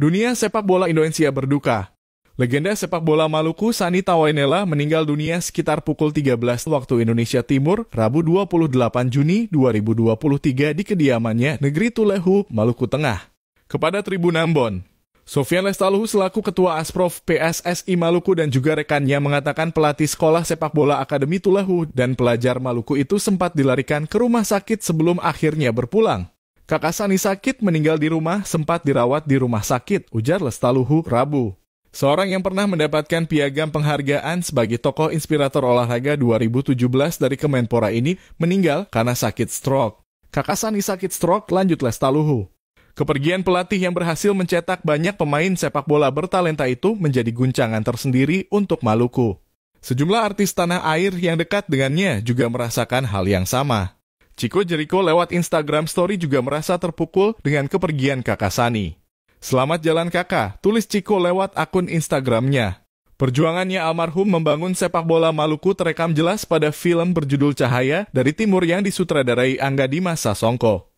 Dunia sepak bola Indonesia berduka. Legenda sepak bola Maluku Sani Tawainela meninggal dunia sekitar pukul 13 waktu Indonesia Timur, Rabu 28 Juni 2023 di kediamannya Negeri Tulehu, Maluku Tengah. Kepada Tribun Ambon, Sofian Lestaluhu selaku Ketua Asprof PSSI Maluku dan juga rekannya mengatakan pelatih sekolah sepak bola Akademi Tulehu dan pelajar Maluku itu sempat dilarikan ke rumah sakit sebelum akhirnya berpulang. Kakak Sani sakit meninggal di rumah sempat dirawat di rumah sakit, ujar Lestaluhu Rabu. Seorang yang pernah mendapatkan piagam penghargaan sebagai tokoh inspirator olahraga 2017 dari Kemenpora ini meninggal karena sakit stroke. Kakak Sani sakit stroke lanjut Lestaluhu. Kepergian pelatih yang berhasil mencetak banyak pemain sepak bola bertalenta itu menjadi guncangan tersendiri untuk Maluku. Sejumlah artis tanah air yang dekat dengannya juga merasakan hal yang sama. Chico Jericho lewat Instagram Story juga merasa terpukul dengan kepergian kakak Sani. Selamat jalan kakak, tulis Chico lewat akun Instagramnya. Perjuangannya almarhum membangun sepak bola Maluku terekam jelas pada film berjudul Cahaya dari Timur yang disutradarai Angga Dimas Sasongko.